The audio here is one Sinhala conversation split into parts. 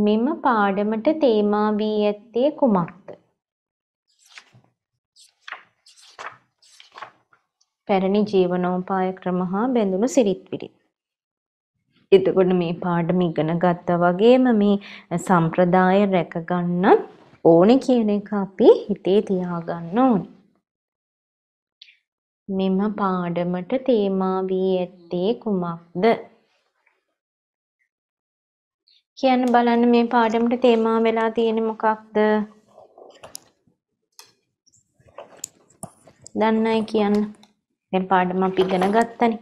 මෙම පාඩමට තේමා වී ඇත්තේ කුමක්ද? පැරණි ජීවනෝපාය ක්‍රම හා බැඳුණු සිරිත් විරිත්. එතකොට මේ පාඩම ඉගෙන ගත්තා වගේම මේ සම්ප්‍රදාය රැකගන්න ඕනේ කියන එක අපි හිතේ තියාගන්න ඕනේ. මෙම පාඩමට තේමා වී ඇත්තේ කුමක්ද? කියන්න බලන්න මේ පාඩමට තේමා වෙලා තියෙන මොකක්ද? දන්නයි කියන්න. දැන් පාඩම අපි ඉගෙන ගත්තනේ.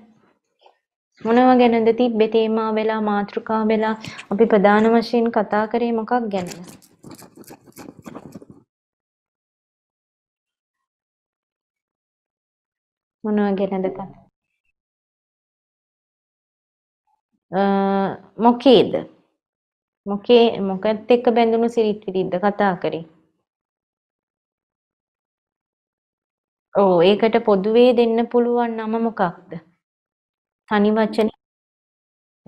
මොනවා ගැනද තිබ්බේ තේමා වෙලා මාතෘකා වෙලා අපි ප්‍රධාන වශයෙන් කතා කරේ මොකක් ගැනද? මොනවා ගැනද කතා? මොකේද? මොකේ මොකත් එක්ක බැඳුණු සිරිත් විරිද්ද කතා කරේ. ඕ ඒකට පොදුවේ දෙන්න පුළුවන් නම මොකක්ද? තනි වචනේ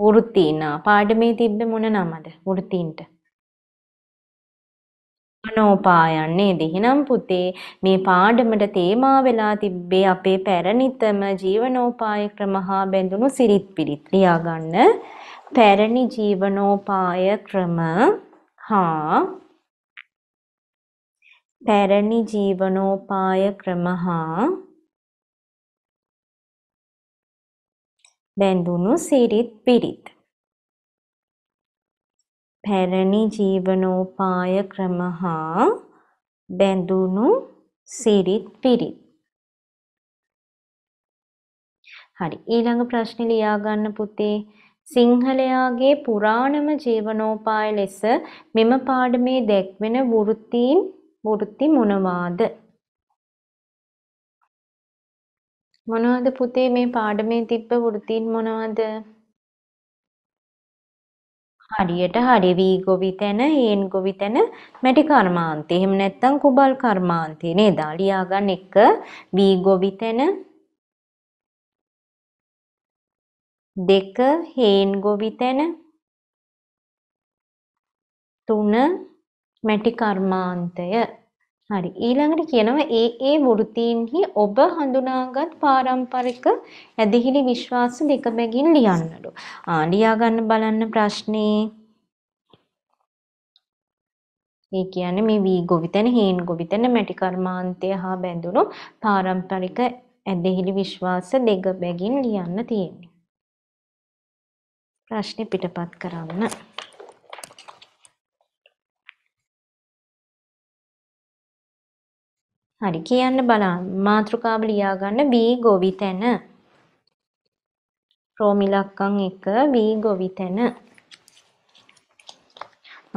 වෘත්තීනා පාඩමේ තිබ්බේ මොන නමද වෘත්තීන්ට? අනෝපායන් නේද? එහෙනම් පුතේ මේ පාඩමට තේමා වෙලා තිබ්බේ අපේ පැරණිතම ජීවනෝපාය ක්‍රම හා බැඳුණු සිරිත් පිරිත් ලියා ගන්න. පැරණි ජීවනෝපාය ක්‍රම හා පැරණි ජීවනෝපාය ක්‍රම හා බැඳුණු සිරිත් පිරිත් පැරණි ජීවනෝපාය ක්‍රම හා බැඳුණු සිරිත් පිරිත් හරි ඊළඟ ප්‍රශ්නේ ලියා ගන්න පුතේ සිංහලයාගේ පුරාණම ජීවනෝපාය ලෙස මෙම පාඩමේ දැක්වෙන වෘත්තීන් වෘත්ති මොනවාද? මොනවද පුතේ මේ පාඩමේ තිබ්බ වෘත්තීන් මොනවද? හරියට හරිවි ගොවිතැන, හේන් ගොවිතැන, මැටි කර්මාන්තේ. එහෙම නැත්නම් කුබල් කර්මාන්තේ නේද? ලියා ගන්න එක වී ගොවිතැන, දෙක හේන් ගොවිතැන තුන මැටි කර්මාන්තය හරි ඊළඟට කියනවා ඒ ඒ වෘතීන්හි ඔබ හඳුනාගත් පාරම්පරික ඇදිහිලි විශ්වාස දෙක බැගින් ලියන්නලු. ආ ලියා ගන්න බලන්න ප්‍රශ්නේ. මේ කියන්නේ මේ වී ගොවිතැන, හේන් ගොවිතැන, මැටි කර්මාන්තය හා බැඳුණු පාරම්පරික ඇදිහිලි විශ්වාස දෙක බැගින් ලියන්න තියෙන්නේ. ප්‍රශ්නේ පිටපත් කරන්න. හරි කියන්න බලන්න. මාතෘකාව ලියා ගන්න B ගොවිතැන. රෝමිලක්කම් 1 B ගොවිතැන.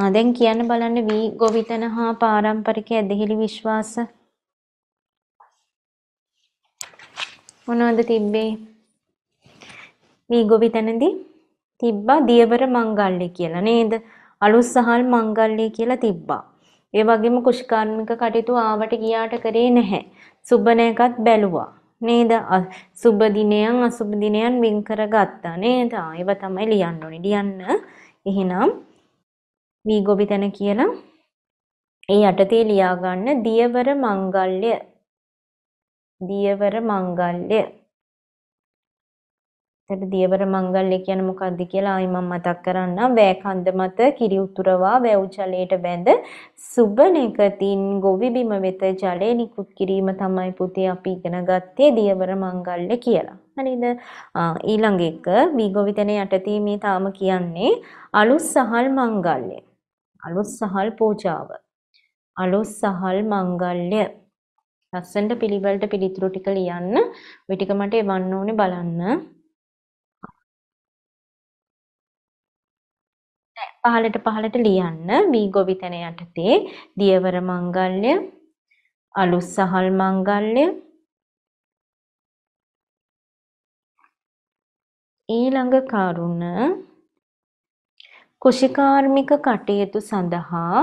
ආ දැන් කියන්න බලන්න V ගොවිතැන හා පාරම්පරික ඇදහිලි විශ්වාස මොනවද තිබ්බේ? V ගොවිතැනදී තිබ්බා දියවර මංගල්‍ය කියලා නේද? අලුත් සහල් මංගල්‍ය කියලා තිබ්බා. ඒ වගේම කුෂ්කාර්මික කටයුතු ආවට ගියාට කරේ නැහැ. සුබන එකත් බැලුවා. නේද සුබ දිනයන් අසුබ දිනයන් වින් කරගත්තා නේද ඒව තමයි ලියන්න ඕනේ ලියන්න එහෙනම් වී ගොවිතැන කියලා ඒ යටතේ ලියා ගන්න දියවර මංගල්‍ය දියවර මංගල්‍ය එතකොට දියවර මංගල්‍ය කියන්නේ මොකක්ද කියලා ආයි මම මතක් කරන්නම්. වැය කන්ද මත කිරි උතුරවා වැව් ජලයට බැඳ සුබනෙකතින් ගොවි බිම වෙත ජලය නිකුත් කිරීම තමයි පුතේ අපි ඉගෙන ගත්තේ දියවර මංගල්‍ය කියලා. හරිද? ඊළඟ එක වීගොවිතන යටතේ මේ තාම කියන්නේ අලුත් සහල් මංගල්‍ය. අලුත් සහල් පූජාව. අලුත් සහල් මංගල්‍ය ලස්සනට පිළිවෙලට පිළිතුරු ටික ලියන්න. ওই ටික මට එවන්න ඕනේ බලන්න. පහලට පහලට ලියන්න වී ගොවිතැන යටතේ දියවර මංගල්‍ය අලුත් සහල් මංගල්‍ය ඊළඟ කරුණ කුෂිකාර්මික කටයුතු සඳහා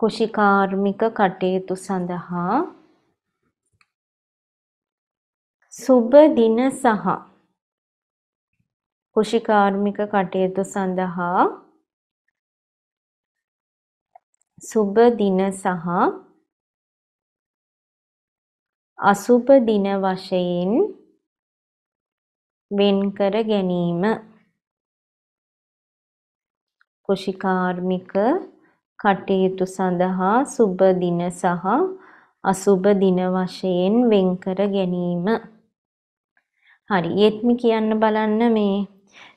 කුෂිකාර්මික කටයුතු සඳහා සුබ දින සහ කෘෂිකාර්මික කටයුතු සඳහා සුබ දින සහ අසුබ දින වශයෙන් වෙන්කර ගැනීම කෘෂිකාර්මික කටයුතු සඳහා සුබ දින සහ අසුබ දින වශයෙන් වෙන්කර ගැනීම හරි යෙත්මි කියන්න බලන්න මේ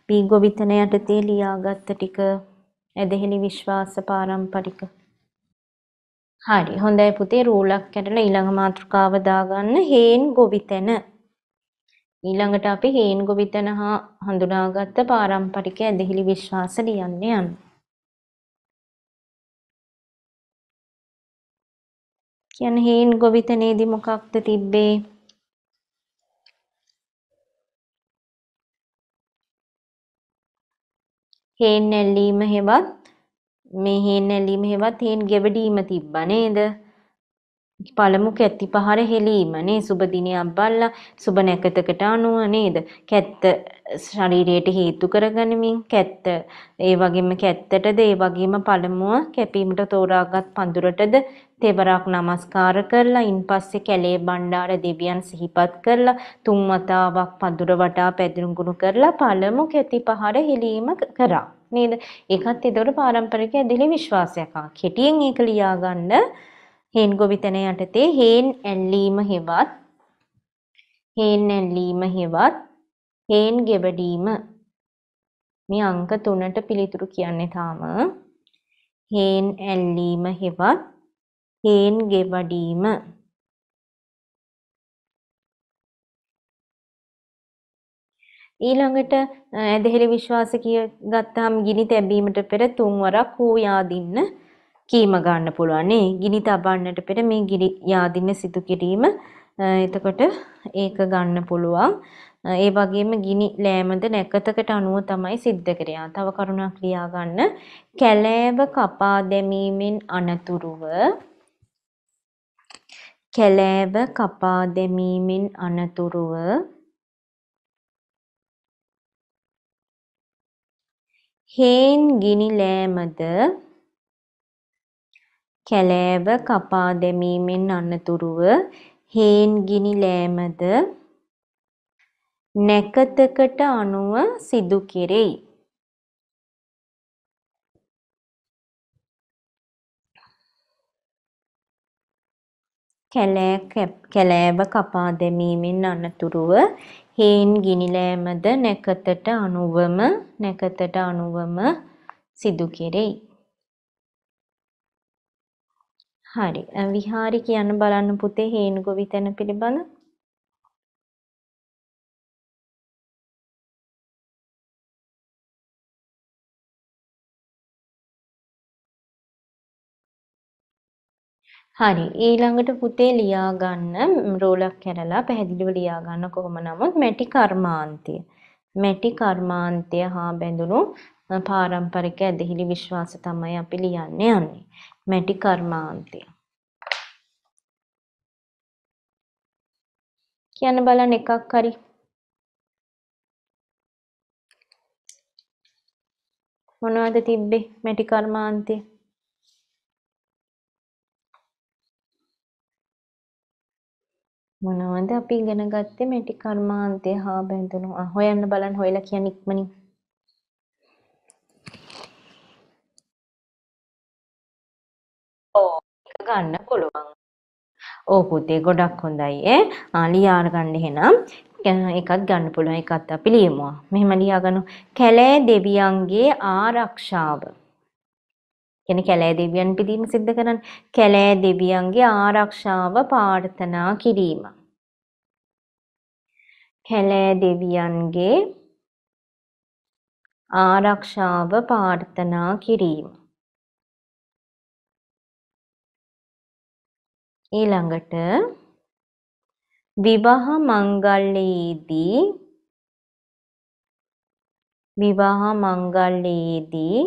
මේ ගොවිතැන යටතේ ලියාගත්ත ටික ඇදහිලි විශ්වාස පාරම්පරික. හරි හොඳයි පුතේ රූලක් කැඩලා ඊළඟ මාතෘකාව දාගන්න හේන් ගොවිතැන. ඊළඟට අපි හේන් ගොවිතැන හා හඳුනාගත්ත පාරම්පරික ඇදහිලි විශ්වාස ලියන්න යන්න. කියන හේන් ගොවිතැනේදී මොකක්ද තිබ්බේ? හේන් ඇල්ලීම හෙවත් මේ හේන් ඇල්ලීම හෙවත් හේන් ගෙවඩීම තිබ්බා නේද? පළමු කැත්ති පහර හෙලීම නේ සුබ දිනයක් බල්ලා සුබ නැකතකට අනුව නේද කැත්ත ශරීරයට හේතු කරගනිමින් කැත්ත ඒ වගේම කැත්තටද ඒ වගේම පළමුව කැපීමට තෝරාගත් පඳුරටද තෙවරක් নমස්කාර කරලා ඉන්පස්සේ කැලේ බණ්ඩාර දෙවියන් සිහිපත් කරලා තුන් වතාවක් පඳුර වටා පැදුරුගුණු කරලා පළමු කැති පහර හෙලීම කරා නේද ඒකත් ඒතකොට පාරම්පරික ඇදහිලි විශ්වාසයක් ආ කෙටියෙන් ඒක ලියා ගන්න හේන් ගොවිතැන යටතේ හේන් ඇල්ලීම හෙවත් හේන් ඇල්ලීම හෙවත් හේන් ගෙවඩීම මේ අංක තුනට පිළිතුරු කියන්නේ තාම හේන් ඇල්ලීම හෙවත් හේන් ගෙවඩීම ඊළඟට ඇදහිලි විශ්වාස කිය ගත්තාම ගිනි තැබීමට පෙර තුන්වරක් හූ යාදින්න කීම ගන්න පුළුවන්. ගිනි තබන්නට පෙර මේ ගිනි යාදින සිදු කිරීම එතකොට ඒක ගන්න පුළුවන්. ඒ වගේම ගිනි ලෑමද නැකතකට අනුව තමයි සිද්ධ කරේ. තව කරුණක් ලියා ගන්න. කැලෑව කපා දැමීමෙන් අනතුරුව කැලෑව කපා දැමීමෙන් අනතුරුව හේන් ගිනි ලෑමද කැලෑව කපා දැමීමෙන් අනතුරුව හේන් ගිනි ලෑමද නැකතකට අනුව සිදු කෙරෙයි. කැලෑව කපා දැමීමෙන් අනතුරුව හේන් ගිනිලෑමද නැකතට අනුවම නැකතට අනුවම සිදු කෙරෙයි. හරි. විහාරි කියන්න බලන්න පුතේ හේනු ගොවිතැන පිළිබඳ. හරි ඊළඟට පුතේ ලියා ගන්න රෝලක් කරලා පැහැදිලිව ලියා ගන්න කොහොම නමුත් මැටි කර්මාන්තය මැටි කර්මාන්තය හා බැඳුණු පාරම්පරික ඇදහිලි විශ්වාස තමයි අපි ලියන්නේ යන්නේ. මැටි කර්මාන්තය. කියන්න බලන්න එකක් හරි. මොනවද තිබ්බේ මැටි කර්මාන්තය? මොනවද අපි ඉගෙන ගත්තේ මැටි කර්මාන්තය හා බැඳුණු. හොයන්න බලන්න හොයලා කියන්න ඉක්මනින්. ගන්න පුළුවන්. ඕ පුතේ ගොඩක් හොඳයි ඈ. ආ ලියා ගන්න එහෙනම්. එකක් ගන්න පුළුවන් එකත් අපි ලියමුවා. මෙහෙම ලියාගනු. කැලෑ දෙවියන්ගේ ආරක්ෂාව. කියන්නේ කැලෑ දෙවියන් පිළිම සිද්ධ කරන්න. කැලෑ දෙවියන්ගේ ආරක්ෂාව ප්‍රාර්ථනා කිරීම. කැලෑ දෙවියන්ගේ ආරක්ෂාව ප්‍රාර්ථනා කිරීම. ඊළඟට විවාහ මංගල්‍යයේදී විවාහ මංගල්‍යයේදී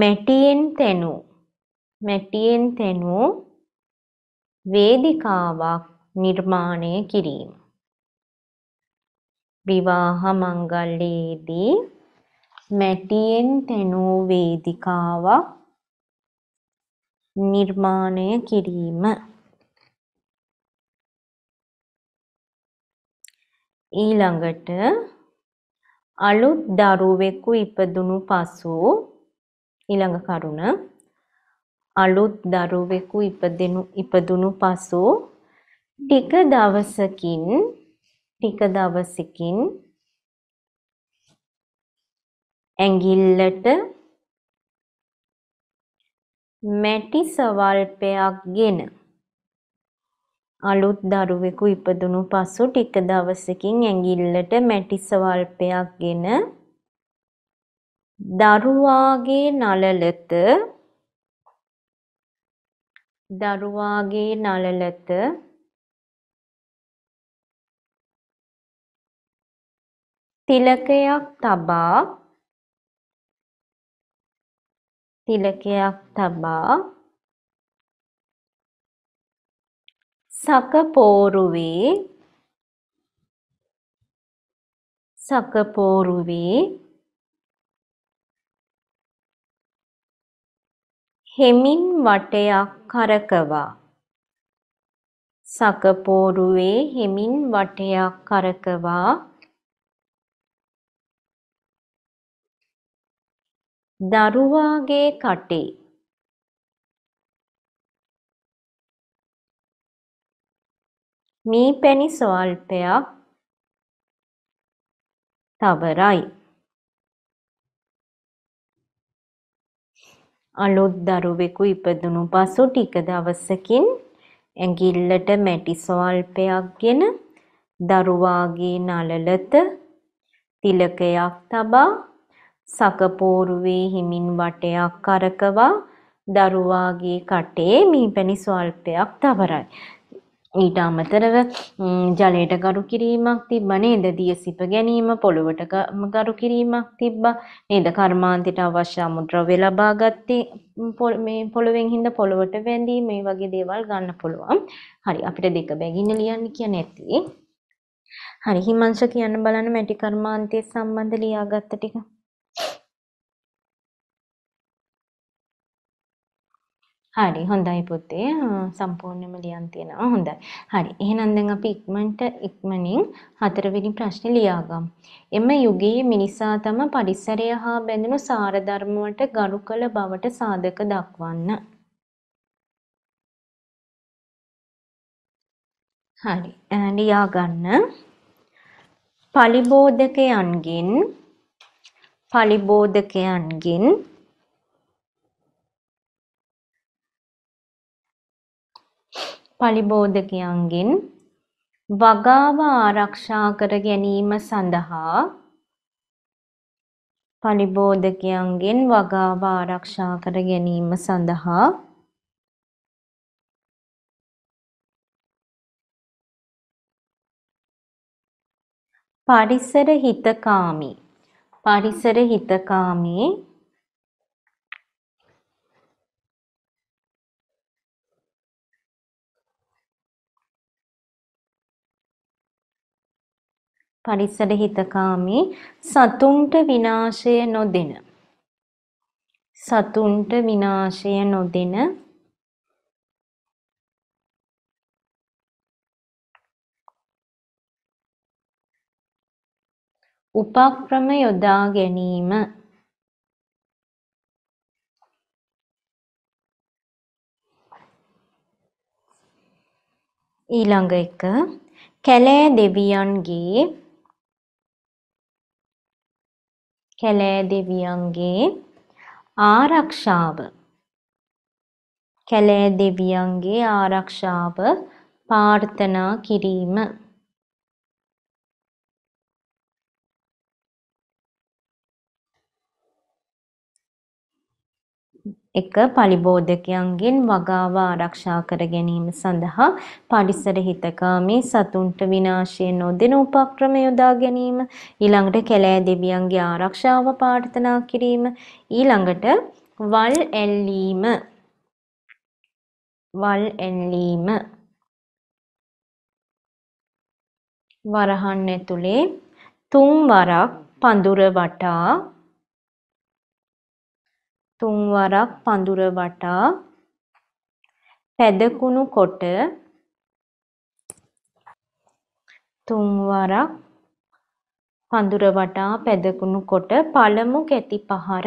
මැටියෙන් තැනු මැටියෙන් තැනු වේදිකාවක් නිර්මාණය කිරීම විවාහ මංගල්‍යයේදී මැටියෙන් තැනු වේදිකාවක් නිර්මාණය කිරීම ඊළඟට අලුත් දරුවෙකු ඉපදුණු පසු ඊළඟ කරුණ අලුත් දරුවෙකු ඉපදෙනු ඉපදුණු පසු ටික දවසකින් ටික දවසකින් ඇඟිල්ලට මැටි සවල්පයක් ගෙන අලුත් දරුවෙකු ඉපදුණු පසු ටික දවසකින් ඇඟිල්ලට මැටි සවල්පයක් ගෙන දරුවාගේ නළලත දරුවාගේ නළලත තිලකයක් තබා තිලකයක් තබා සකපෝරුවේ සකපෝරුවේ හෙමින් වටයක් කරකවා සකපෝරුවේ හෙමින් වටයක් කරකවා දරුවාගේ කටේ මී පැණි ස්වල්පයක් තවරයි. අලුත් දරුවෙකු ඉපදුණු පසු ටික දවසකින් ඇඟිල්ලට මැටි ස්වල්පයක් ගෙන දරුවාගේ නළලත තිලකයක් තබා සකපෝරුවේ හිමින් වටයක් කරකවා දරුවාගේ කටේ මීපැණි ස්වල්පයක් තවරයි. ඊට අමතරව ජලයට ගරු කිරීමක් තිබ්බ නේද දියසිප ගැනීම පොළොවට ගරු කිරීමක් තිබ්බා නේද කර්මාන්තයට අවශ්‍ය අමුද්‍රව්‍ය ලබා ගත්තේ මේ පොළොවෙන් හින්ද පොළොවට වැඳී මේ වගේ දේවල් ගන්න පුළුවන් හරි අපිට දෙක බැගින්න ලියන්න කියන්නේ ඇති හරි හිමංශ කියන්න බලන්න මැටි කර්මාන්තයේ සම්බන්ධ ලියාගත්ත ටික හරි හොඳයි පුතේ සම්පූර්ණයෙන්ම ලියන් තියෙනවා හොඳයි. හරි. එහෙනම් දැන් අපි ඉක්මනට ඉක්මනින් හතරවෙනි ප්‍රශ්නේ ලියාගමු. එම යුගයේ මිනිසා තම පරිසරය හා බැඳුණු සාර ධර්මවට ගරු කළ බවට සාධක දක්වන්න. හරි. ලියා ගන්න. පලිබෝධකයන්ගෙන් පලිබෝධකයන්ගෙන් පලිබෝධකයන්ගෙන් වගාව ආරක්ෂා කර ගැනීම සඳහා පලිබෝධකයන්ගෙන් වගාව ආරක්ෂා කර ගැනීම සඳහා පරිසර හිතකාමී පරිසර හිතකාමී පරිසර හිතකාමී සතුන්ට විනාශය නොදෙන සතුන්ට විනාශය නොදෙන උපක්‍රම යොදා ගැනීම ඊළඟ එක කැලෑ දෙවියන්ගේ කැලෑ දෙවියන්ගේ ආරක්ෂාව කැලෑ දෙවියන්ගේ ආරක්ෂාව ප්‍රාර්ථනා කිරීම එක පලිබෝධකයන්ගෙන් වගාව ආරක්ෂා කර ගැනීම සඳහා පරිසර හිතකාමී සතුන්ට විනාශය නොදෙන උපක්‍රම යොදා ගැනීම ඊළඟට කැලෑ දෙවියන්ගේ ආරක්ෂාව ප්‍රාර්ථනා කිරීම ඊළඟට වල් ඇල්ලීම වල් ඇල්ලීම වරහන් ඇතුලේ තුන් වරක් පඳුර වටා තුන්වරක් පඳුර වටා පැදකුණු කොට තුන්වරක් පඳුර වටා පැදකුණු කොට පළමු කැති පහර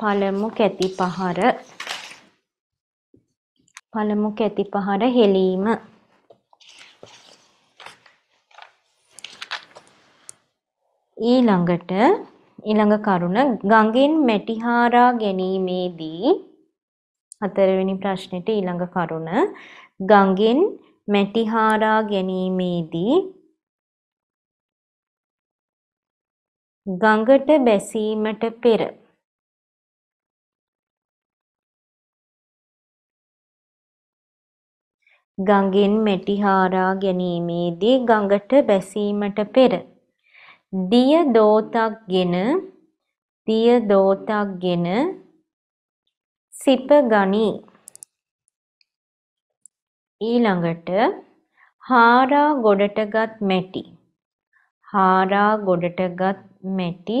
පළමු කැති පහර පළමු කැති පහර හෙලීම ඊළඟට ඊළඟ කරුණ ගඟෙන් මැටි හාරා ගැනීමේදී හතරවෙනි ප්‍රශ්නෙට ඊළඟ කරුණ ගඟෙන් මැටි හාරා ගැනීමේදී ගඟට බැසීමට පෙර ගඟෙන් මැටි හාරා ගැනීමේදී ගඟට බැසීමට පෙර දිය දෝතක්ගෙන දිය දෝතක්ගෙන සිප ගනි ඊළඟට හාරා ගොඩටගත් මැටි හාරා ගොඩටගත් මැටි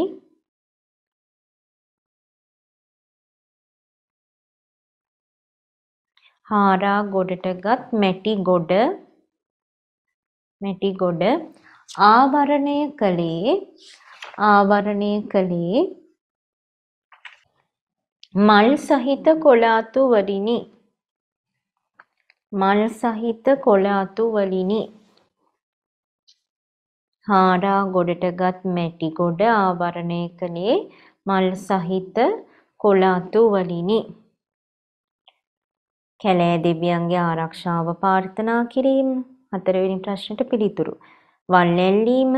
හාරා ගොඩටගත් මැටි ගොඩ මැටි ගොඩ ආවරණය කළේ ආවරණය කළේ මල් සහිත කොළාතු වලිනි මල් සහිත කොළාතු වලිනි හාරා ගොඩටගත් මැටි ගොඩ ආවරණය කළේ මල් සහිත කොළාතු වලිනි කැලෑ දෙවියන්ගේ ආරක්ෂාව ප්‍රාර්ථනා කිරීම හතරවෙනි ප්‍රශ්නට පිළිතුරු වල් ඇල්ලීම,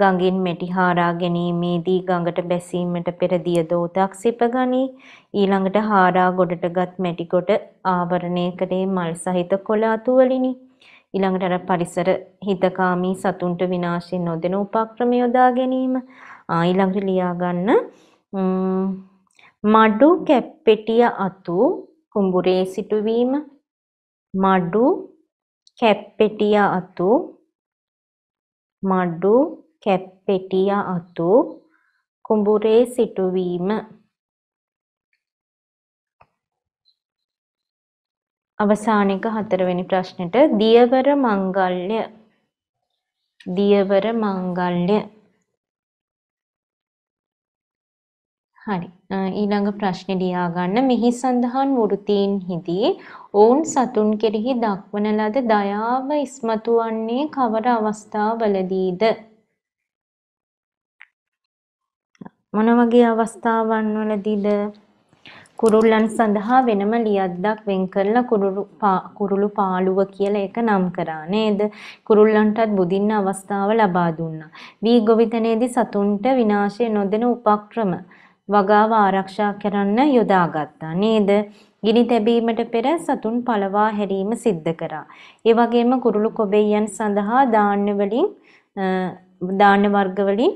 ගඟින් මෙටි හාරා ගැනීමේදී ගඟට බැසීමට පෙර දිය දෝතක් සිපගනී. ඊළඟට හාරා ගොඩටගත් මැටි කොට ආවරණයකදී මල් සහිත කොළ අතු වලිනි. ඊළඟට අර පරිසර හිතකාමී සතුන්ට විනාශය නොදෙන උපක්‍රම යොදා ගැනීම. ආ ඊළඟට ලියා ගන්න මඩු කැප්පෙටිය අතු කුඹුරේ සිටුවීම මඩු කැප්පෙටිය අතු මඩු කැප්පෙටිය අතු කුඹුරේ සිටුවීම අවසාන එක හතරවෙනි ප්‍රශ්නෙට දියවර මංගල්‍ය දියවර මංගල්‍ය හරි. ඊළඟ ප්‍රශ්නේ ලියා ගන්න. මෙහි සඳහන් වෘතීන්හිදී ඔවුන් සතුන් කෙරෙහි දක්වන ලද දයාව ඉස්මතු වන්නේ කවර අවස්ථාවලදීද? මොන වගේ අවස්ථාවන් වලදීද? කුරුල්ලන් සඳහා වෙනම ලියද්දක් වෙන් කරලා කුරුළු කුරුළු පාළුව කියලා එක නම් කරා නේද? කුරුල්ලන්ටත් බුදින්න අවස්ථාව ලබා දුන්නා. වී ගොවිතනයේදී සතුන්ට විනාශය නොදෙන උපක්‍රම වගාව ආරක්ෂා කරන්න යොදාගත්තා නේද? ගිනි තැබීමට පෙර සතුන් පළවා හැරීම සිද්ධ කරා. ඒ වගේම කුරුළු කොබෙයන් සඳහා දාන්න වලින් දාන වර්ග වලින්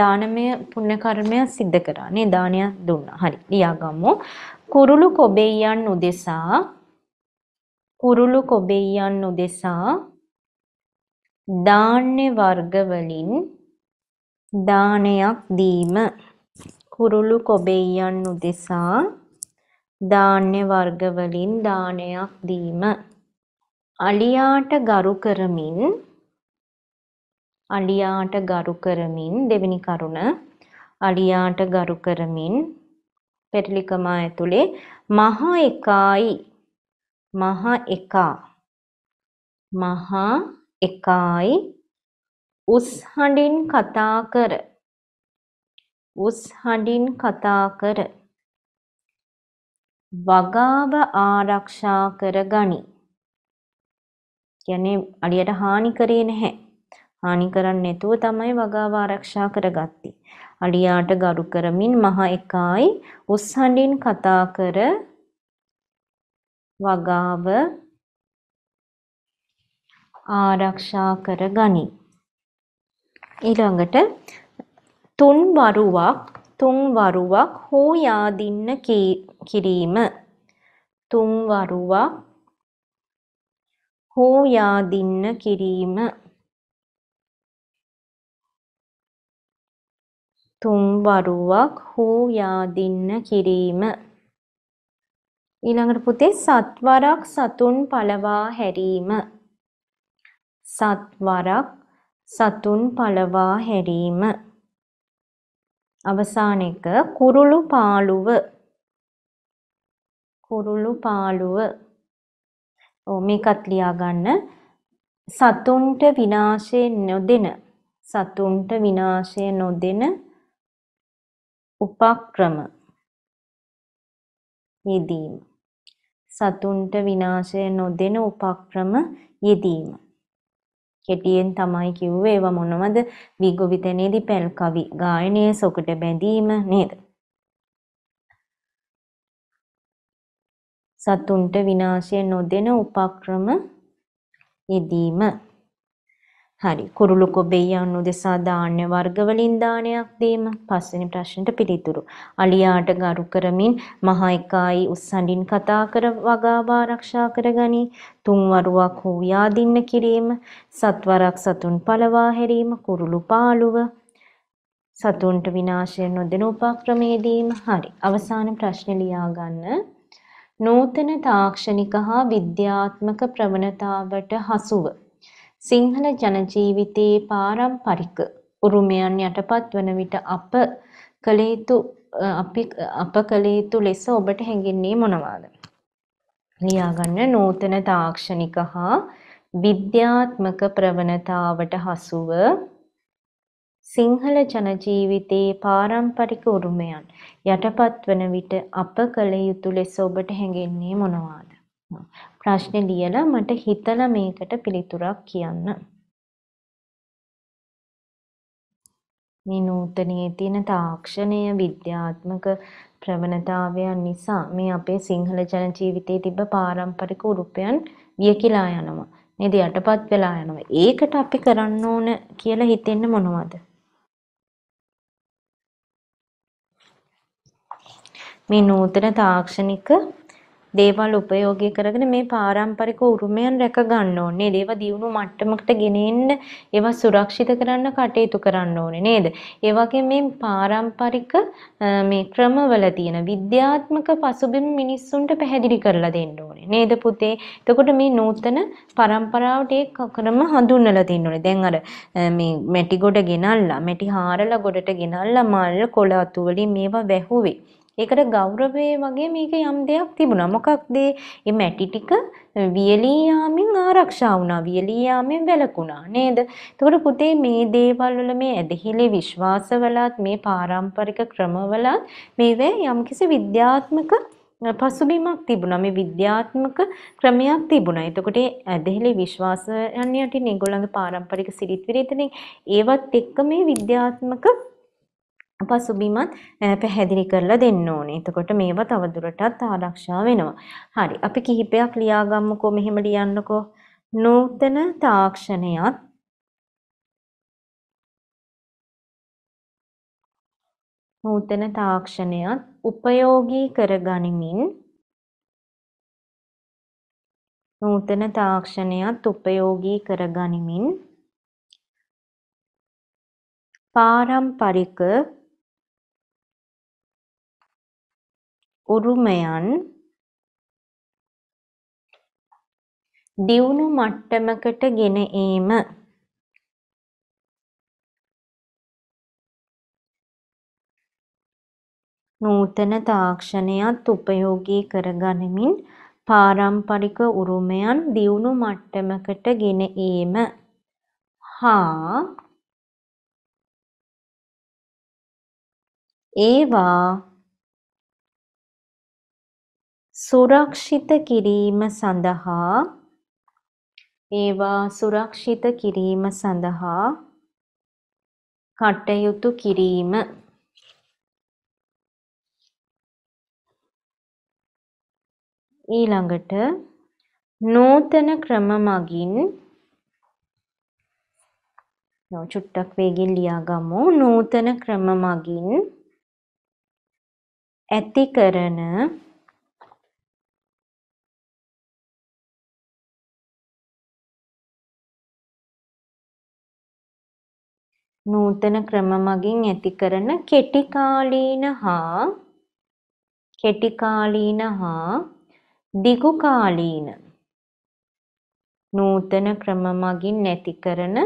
දානමය පුණ්‍ය කර්මය සිද්ධ කරා. නේ දානය දුන්නා. හරි. ලියාගමු. කුරුළු කොබෙයන් උදෙසා කුරුළු කොබෙයන් උදෙසා දාන්න වර්ග වලින් දානයක් දීම කුරුළු කොබෙයන් උදෙසා ධාන්‍ය වර්ග වලින් දානයක් දීම අලියාට ගරු කරමින් අලියාට ගරු කරමින් දෙවෙනි කරුණ අලියාට ගරු කරමින් පෙරලිකමා ඇතුලේ මහ එකයි මහ එකා මහ එකයි උස් හඬින් කතා කර උස් හඬින් කතා කර වගාව ආරක්ෂා කර ගනි. කියන්නේ අලියට හානි කරේ නැහැ. හානි කරන්නේ නැතුව තමයි වගාව ආරක්ෂා කරගත්තේ. අලියාට ගරු කරමින් මහ එකයි උස් හඬින් කතා කර වගාව ආරක්ෂා කර ගනි. ඊළඟට තුන් වරුවක් තුන් වරුවක් හෝයාදින්න කිරීම තුන් වරුවක් හෝයාදින්න කිරීම තුන් වරුවක් හෝයාදින්න කිරීම ඊළඟට පුතේ සත්වරක් සතුන් පලවා හැරීම සත්වරක් සතුන් පලවා හැරීම අවසාන එක කුරුළු පාළුව කුරුළු පාළුව ඕ මේකත් ලියා ගන්න සතුන්ට විනාශය නොදෙන සතුන්ට විනාශය නොදෙන උපක්‍රම යෙදීම සතුන්ට විනාශය නොදෙන උපක්‍රම යෙදීම කෙටියෙන් තමයි කිව්වේ ඒවා මොනවද? විගොවිතනේදී පැල් කවි ගායනය සොකට බැඳීම නේද? සතුන්ට විනාශය නොදෙන උපක්‍රම යෙදීම හරි කුරුළු කොබෙයන් උදෙසා ධාන්‍ය වර්ගවලින් දානයක් දීම පස්වෙනි ප්‍රශ්නෙට පිළිතුරු අලියාට ගරු කරමින් මහා එකයි උස්සඬින් කතා කර වගාව ආරක්ෂා කරගනි තුන් වරුවක් හෝ යාදින්න කිරීම සත්වරක් සතුන් පළවා හැරීම කුරුළු පාළුව සතුන්ට විනාශය නොදෙන උපක්‍රමයේදීම හරි අවසාන ප්‍රශ්නේ ලියා ගන්න නූතන තාක්ෂණික හා විද්‍යාත්මක ප්‍රවණතාවට හසුව සිංහල ජන ජීවිතයේ පාරම්පරික උරුමයන් යටපත් වන විට අප කළ යුතු අපි අප කළ යුතු ලෙස ඔබට හැඟෙන්නේ මොනවාද? ලියාගන්න නූතන තාක්ෂණික හා විද්‍යාත්මක ප්‍රවණතාවට හසුව සිංහල ජන ජීවිතයේ පාරම්පරික උරුමයන් යටපත් වන විට අප කළ යුතු ලෙස ඔබට හැඟෙන්නේ මොනවාද? ප්‍රශ්නේ ලියලා මට හිතලා මේකට පිළිතුරක් කියන්න. මේ නූතනයේ තියෙන තාක්ෂණය විද්‍යාත්මක ප්‍රවණතාවයන් නිසා මේ අපේ සිංහල ජන ජීවිතයේ තිබ්බ පාරම්පරික උරුපයන් වියකිලා යනවා. නේද යටපත් වෙලා යනවා. ඒකට අපි කරන්න ඕන කියලා හිතෙන්න මොනවද? මේ නූතන තාක්ෂණික දේවල් උපයෝගී කරගෙන මේ පාරම්පරික උරුමයන් රැක ගන්න ඕනේ. ඒව දියුණු මට්ටමකට ගෙන එන්න ඒවා සුරක්ෂිත කරන්න කටයුතු කරන්න ඕනේ නේද? ඒ වගේ මේ පාරම්පරික මේ ක්‍රමවල තියෙන විද්‍යාත්මක පසුබිම් මිනිස්සුන්ට පැහැදිලි කරලා දෙන්න ඕනේ. නේද පුතේ? එතකොට මේ නූතන પરම්පරාවට ඒ ක්‍රම හඳුන්වලා දෙන්න ඕනේ. දැන් අර මේ මැටි ගොඩ ගෙනල්ලා, මැටි හාරලා ගොඩට ගෙනල්ලා මල් කොළ අතු වලින් මේවා වැහුවේ. ඒකට ගෞරවයේ වගේ මේක යම් දෙයක් තිබුණා. මොකක්ද මේ මැටි ටික වියලී යාමෙන් ආරක්ෂා වුණා. වියලී යාමෙන් වැළකුණා නේද? එතකොට පුතේ මේ දේවල් වල මේ ඇදහිලි විශ්වාසවලත් මේ පාරම්පරික ක්‍රමවලත් මේවේ යම්කිසි විද්‍යාත්මක පසුබිමක් තිබුණා මේ විද්‍යාත්මක ක්‍රමයක් තිබුණා. එතකොට ඇදහිලි විශ්වාසයන් යටින් ඒගොල්ලන්ගේ පාරම්පරික සිරිත් විරිතනේ ඒවත් එක්ක මේ විද්‍යාත්මක පසුබිමත් පැහැදිලි කරලා දෙන්න ඕනේ. එතකොට මේවා තවදුරටත් ආරක්ෂා වෙනවා. හරි. අපි කිහිපයක් ලියාගමුකෝ. මෙහෙම ලියන්නකෝ. නූතන තාක්ෂණයත් නූතන තාක්ෂණයත් උපයෝගී කරගනිමින් නූතන තාක්ෂණයත් උපයෝගී කරගනිමින් පාරම්පරික උරුමයන් දියුණු මට්ටමකට ගෙන ඒම නූතන තාක්ෂණයත් උපයෝගී කරගනිමින් පාරම්පරික උරුමයන් දියුණු මට්ටමකට ගෙන ඒම හා ඒවා සුරක්ෂිත කිරීම සඳහා ඒවා සුරක්ෂිත කිරීම සඳහා කටයුතු කිරීම ඊළඟට නූතන ක්‍රම මගින් චුට්ටක් වේගෙන් ලියාගමු නූතන ක්‍රම මගින් ඇති කරන නූතන ක්‍රම මගින් ඇති කරන කෙටිකාලීන හා කෙටිකාලීන හා දිගුකාලීන නූතන ක්‍රම මගින් ඇති කරන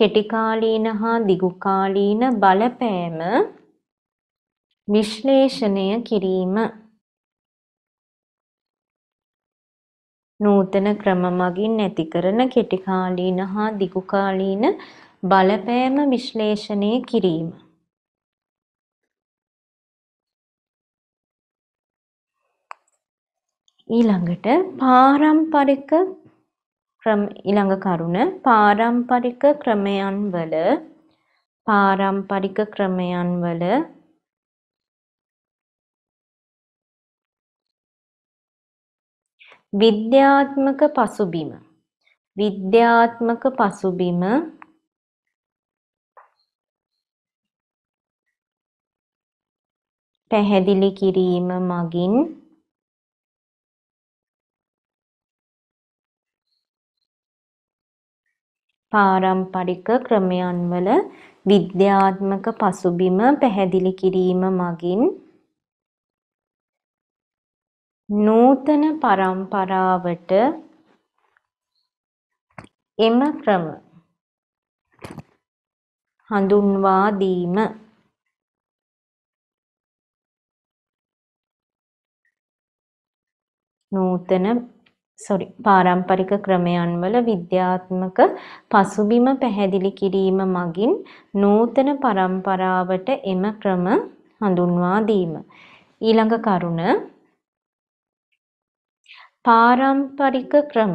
කෙටිකාලීන හා දිගුකාලීන බලපෑම විශ්ලේෂණය කිරීම නූතන ක්‍රම මගින් ඇති කරන කෙටිකාලීන හා දිගුකාලීන බලපෑම විශ්ලේෂණය කිරීම ඊළඟට පාරම්පරික ක්‍රම ඊළඟ කරුණ පාරම්පරික ක්‍රමයන් වල පාරම්පරික ක්‍රමයන් වල විද්‍යාත්මක පසුබිම විද්‍යාත්මක පසුබිම පැහැදිලි කිරීම මගින් පාරම්පරික ක්‍රමයන්වල විද්‍යාත්මක පසුබිම පැහැදිලි කිරීම මගින් නූතන පරම්පරාවට එම ක්‍රම හඳුන්වා දීම නූතන සොරි පාරම්පරික ක්‍රමයන්වල විද්‍යාත්මක පසුබිම පැහැදිලි කිරීම මගින් නූතන પરම්පරාවට එම ක්‍රම හඳුන්වා දීම. ඊළඟ කරුණ පාරම්පරික ක්‍රම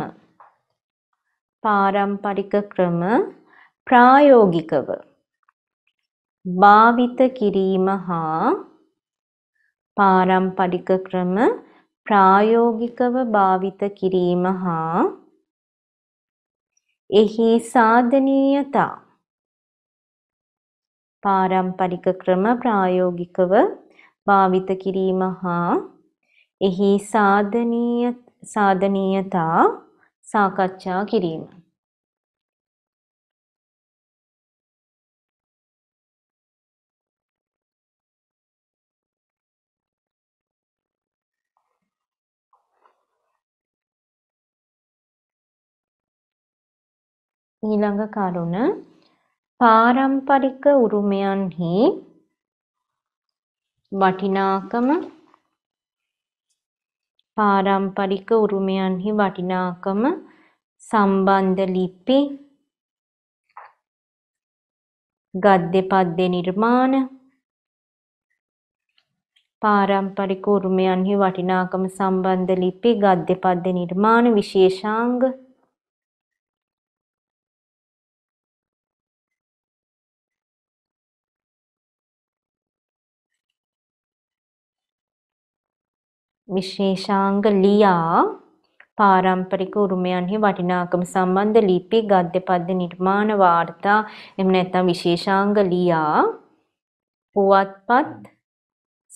පාරම්පරික ක්‍රම ප්‍රායෝගිකව භාවිත කිරීම හා පාරම්පරික ක්‍රම ප්‍රායෝගිකව භාවිත කිරීම හා එහි සාධනීයතා පාරම්පරික ක්‍රම ප්‍රායෝගිකව භාවිත කිරීම හා එහි සාධනීය සාධනීයතා සාකච්ඡා කිරීම ඊළඟ කරුණ පාරම්පරික උරුමයන්හි වටිනාකම පාරම්පරික උරුමයන්හි වටිනාකම සම්බන්ධ ලිපි ගද්‍ය පද්‍ය නිර්මාණ පාරම්පරික උරුමයන්හි වටිනාකම සම්බන්ධ ලිපි ගද්‍ය පද්‍ය නිර්මාණ විශේෂාංග විශේෂාංග ලියා පාරම්පරික උරුමයන්හි වටිනාකම සම්බන්ධ ලිපි ගද්‍ය පද්‍ය නිර්මාණ වාර්තා එම නැත්නම් විශේෂාංග ලියා පුවත්පත්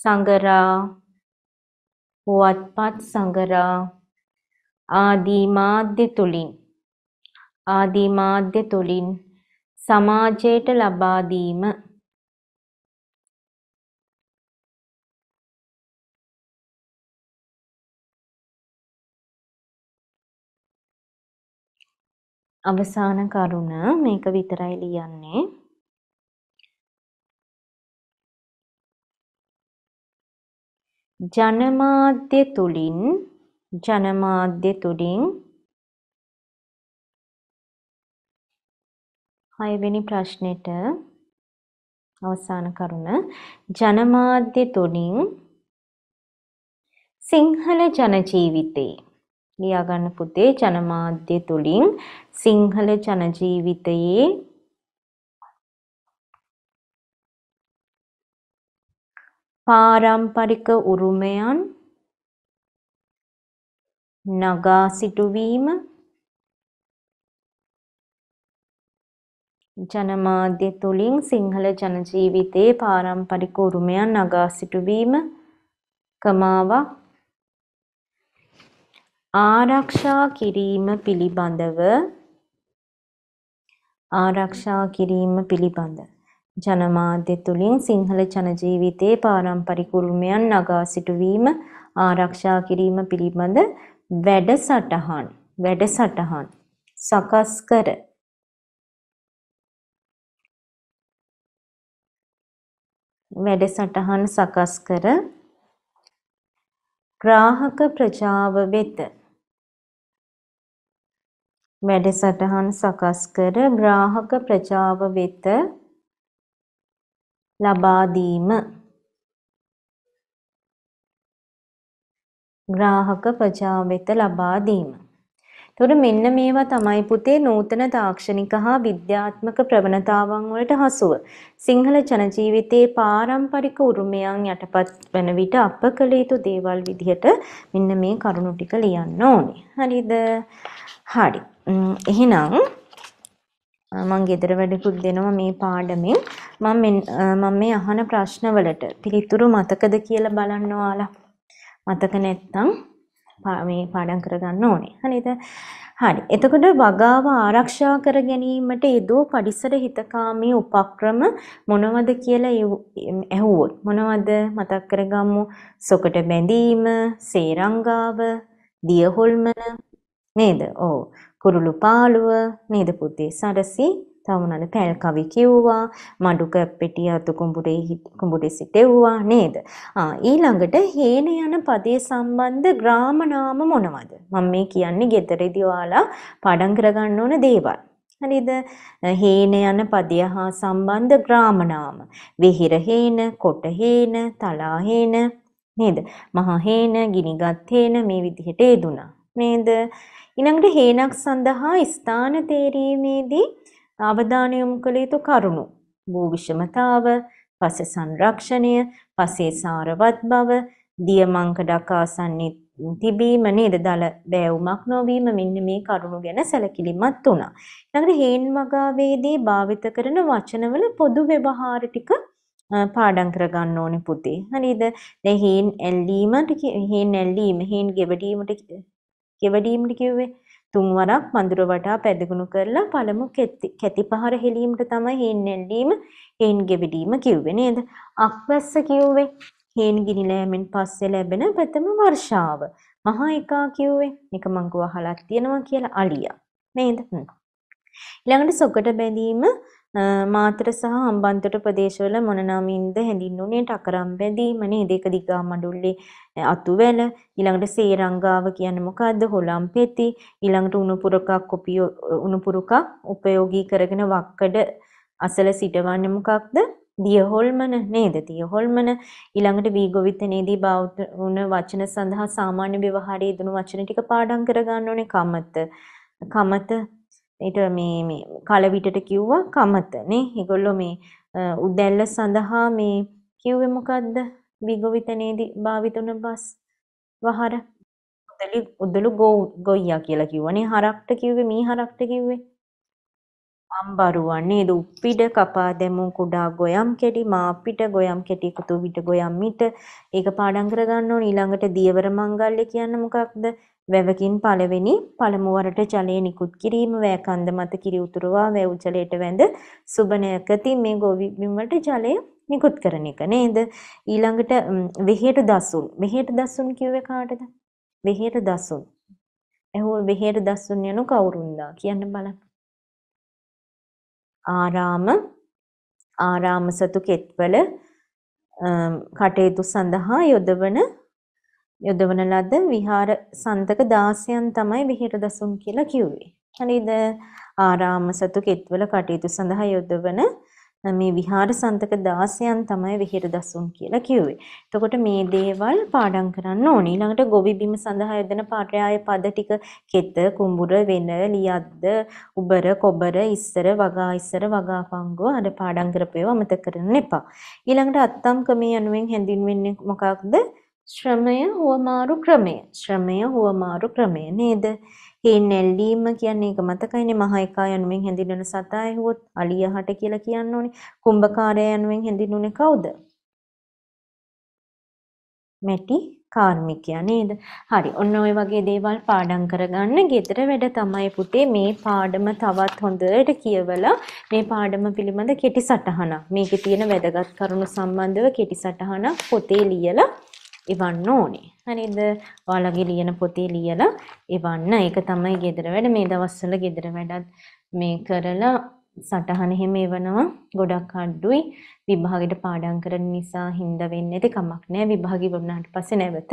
සංගරා පුවත්පත් සංගරා ආදී මාධ්‍ය තුලින් ආදී මාධ්‍ය තුලින් සමාජයට ලබා දීම අවසාන කරුණ මේක විතරයි ලියන්නේ. ජනමාධ්‍ය තුලින් ජනමාධ්‍ය තුලින් හයවෙනි ප්‍රශ්නෙට අවසාන කරුණ ජනමාධ්‍ය තුලින් සිංහල ජන ජීවිතේ ලියාගන්න පුතේ ජනමාධ්‍ය තුලින් සිංහල ජන ජීවිතයේ පාරම්පරික උරුමයන් නගා සිටුවීම ජනමාධ්‍ය තුලින් සිංහල ජන ජීවිතයේ පාරම්පරික උරුමයන් නගා සිටුවීම කමාවක් ආරක්ෂා කිරීම පිළිබඳව ආරක්ෂා කිරීම පිළිබඳ ජනමාධ්‍ය තුලින් සිංහල ජන ජීවිතයේ පාරම්පරික උරුමයන් නගා සිටුවීම ආරක්ෂා කිරීම පිළිබඳ වැඩසටහන් වැඩසටහන් සකස් කර වැඩසටහන් සකස් කර ග්‍රාහක ප්‍රජාව වෙත වැඩසටහන් සකස් කර ග්‍රාහක ප්‍රජාව වෙත ලබා දීම ග්‍රාහක ප්‍රජාව වෙත ලබා දීම. එතකොට මෙන්න මේවා තමයි පුතේ නූතන තාක්ෂණික හා විද්‍යාත්මක ප්‍රවණතාවන් වලට හසුව සිංහල ජනජීවිතයේ පාරම්පරික උරුමයන් යටපත් වන විට අප කළ යුතු දේවල් විදිහට මෙන්න මේ කරුණු ටික ලියන්න ඕනේ. හරිද? හරි. එහෙනම් මං ගෙදර වැඩකුත් දෙනවා මේ පාඩමින් මම මම මේ අහන ප්‍රශ්නවලට පිළිතුරු මතකද කියලා බලන්න ඔයාලා මතක නැත්නම් මේ පාඩම් කරගන්න ඕනේ හරිද හරි එතකොට වගාව ආරක්ෂා කර ගැනීමට යෙදූ පරිසර හිතකාමී උපක්‍රම මොනවද කියලා ඇහුවොත් මොනවද මතක් කරගමු සොකට බැඳීම සේරංගාව දියහොල්මන නේද ඕ කුරුළු පාළුව නේද පුතේ සරසි තවුනන පැල් කවි කිව්වා මඩුක පෙටිය අතු කුඹුරේ කුඹුරේ සිටෙව්වා නේද ඊළඟට හේන යන පදේ සම්බන්ධ ග්‍රාම නාම මොනවද මම මේ කියන්නේ ගෙදරදී ඔයාලා පඩම් කරගන්න ඕන දේවල් හරිද හේන යන පදය හා සම්බන්ධ ග්‍රාම නාම විහිර හේන කොට හේන තලා හේන නේද මහා හේන ගිනිගත් හේන මේ විදිහට ඒ දුනා නේද ඊළඟට හේනක් සඳහා ස්ථාන තේරීමේදී අවධානය යොමු කළ යුතු කරුණු භූ විෂමතාව, පසේ සංරක්ෂණය, පසේ සාරවත් බව, දියමංකඩ අකාසන්නී තිබීම නේද දල බෑවුමක් නොවීම මෙන්න මේ කරුණු ගැන සැලකිලිමත් වුණා. ඊළඟට හේන් වගාවේදී භාවිත කරන වචනවල පොදු ව්‍යවහාර ටික පාඩම් කරගන්න ඕනේ පුතේ. හරිද? දැන් හේන් ඇල්ලීමට හේන් ඇල්ලීම, හේන් ගෙවඩීමට ගෙවඩීමට කිව්වේ තුන්වරක් මඳුර වටා පැදගුණු කරලා පළමු කැති පහර හෙලීමට තමයි හේන් නැල්ලීම හේන් ගෙවඩීම කිව්වේ නේද අක්වැස්ස කිව්වේ හේන් ගිනි ලෑමෙන් පස්සේ ලැබෙන ප්‍රථම වර්ෂාව මහා එකා කිව්වේ එක මංගුව අහලක් තියෙනවා කියලා අලියා නේද ඊළඟට සොකට බැඳීම මාතර සහ හම්බන්තොට ප්‍රදේශවල මොන නමින්ද හැඳින්වුනේ ටකරම්බැදී මනේ දෙක දිගා මඩුල්ලේ අතුවැල ඊළඟට සේරංගාව කියන්නේ මොකද්ද හොලම්පෙති ඊළඟට උණුපුරකක් කොපි උණුපුරකක් උපයෝගී කරගෙන වක්කඩ අසල සිටවන්නේ මොකක්ද දියහොල්මන නේද දියහොල්මන ඊළඟට වීගොවිතනේදී බෞද්ධ වුණ වචන සඳහා සාමාන්‍ය ව්‍යවහාරයේ යෙදුණු වචන ටික පාඩම් කරගන්න ඕනේ කමත කමත ඊට මේ මේ කලවිටට කිව්වා කමතනේ. ඒගොල්ලෝ මේ උදැල්ල සඳහා මේ කිව්වේ මොකද්ද? විගවිතනේදී භාවිතුන බස් වහර උදලි උදලු ගොයියා කියලා කිව්වනේ. හරක්ට කිව්වේ මී හරක්ට කිව්වේ. අම්බරුවන්නේ දුප්පිට කපා දැමු කුඩා ගොයම් කෙටි මාපිට ගොයම් කෙටි කුතු විට ගොයම් මිට ඒක පාඩම් කරගන්න ඕන ඊළඟට දියවර මංගල්‍ය කියන්නේ මොකක්ද වැවකින් පළවෙනි පළමුවරට ජලය නිකුත් කිරීම වැය කන්ද මත කිරි උතුරවා වැව් ජලයට වැඳ සුබනයකති මේ ගොවි බිමට ජලය නිකුත් කරන එක නේද ඊළඟට වෙහෙට දසුන් වෙහෙට දසුන් කිව්වේ කාටද වෙහෙට දසුන් එහුව වෙහෙට දසුන් යනු කවුරුන්දා කියන්න බලන්න ආරාම ආරාම සතු කෙත්වල කටයුතු සඳහා යොදවන යොදවන ලද විහාර සන්තක 16න් තමයි විහෙර දසුන් කියලා කිව්වේ. හරිද? ආරාම සතු කෙත්වල කටයුතු සඳහා යොදවන මේ විහාර සන්තක 16න් තමයි විහෙර දසුන් කියලා කිව්වේ. එතකොට මේ දේවල් පාඩම් කරන්න ඕනේ. ඊළඟට ගොවි බිම සඳහා යොදන පర్యాయ පද ටික කෙත, කුඹුර, වෙන, ලියද්ද, උබර, කොබර, ඉස්සර, වගා ඉස්සර, වගා පංගෝ අර පාඩම් කරපේව අමතක කරන්න එපා. ඊළඟට අත්තම් කමී යනුවෙන් හැඳින්වෙන්නේ මොකක්ද? ශ්‍රමය හුවමාරු ක්‍රමය. ශ්‍රමය හුවමාරු ක්‍රමය නේද? හීන් ඇල්ලීම කියන්නේ ඒක මතකයිනේ මහ එකා යනුවෙන් හැඳින්වෙන සතා ඇහුවොත් අලියහට කියලා කියන්න ඕනේ. කුම්භකාරය යනුවෙන් හැඳින්වුනේ කවුද? මැටි කාර්මිකයා නේද? හරි. ඔන්න ඔය වගේ දේවල් පාඩම් කරගන්න. ගෙදර වැඩ තමයි පුතේ මේ පාඩම තවත් හොඳට කියවලා මේ පාඩම පිළිබඳ කෙටි සටහනක්. මේකේ තියෙන වැදගත් කරුණු සම්බන්ධව කෙටි සටහනක් පොතේ ලියලා එවන්න ඕනේ. හරිද? ඔයාලගේ ලියන පොතේ ලියලා එවන්න. ඒක තමයි ගෙදර වැඩ. මේ දවස්වල ගෙදර වැඩත් මේ කරලා සටහන එහෙම එවනවා. ගොඩක් අඩුයි. විභාගෙට පාඩම් කරන නිසා හින්දා වෙන්නේ නැති කමක් නෑ. විභාගෙ වුණාට පස්සේ නැවත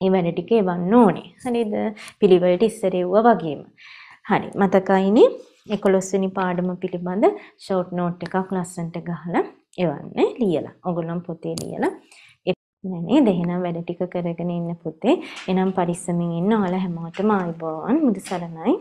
මේ වැඩ ටික එවන්න ඕනේ. හරිද? පිළිවෙලට ඉස්සර වගේම. හරි. මතකයිනේ 11 වෙනි පාඩම පිළිබඳ ෂෝට් නෝට් එකක් ලස්සන්ට ගහලා එවන්නේ ලියලා. ඔගොල්ලන් පොතේ ලියලා නේද? එහෙනම් වැඩ ටික කරගෙන ඉන්න පුතේ. එනම් පරිස්සමින් ඉන්න ඔයාලා හැමෝටම ආයිබෝන්. මුදු සරණයි.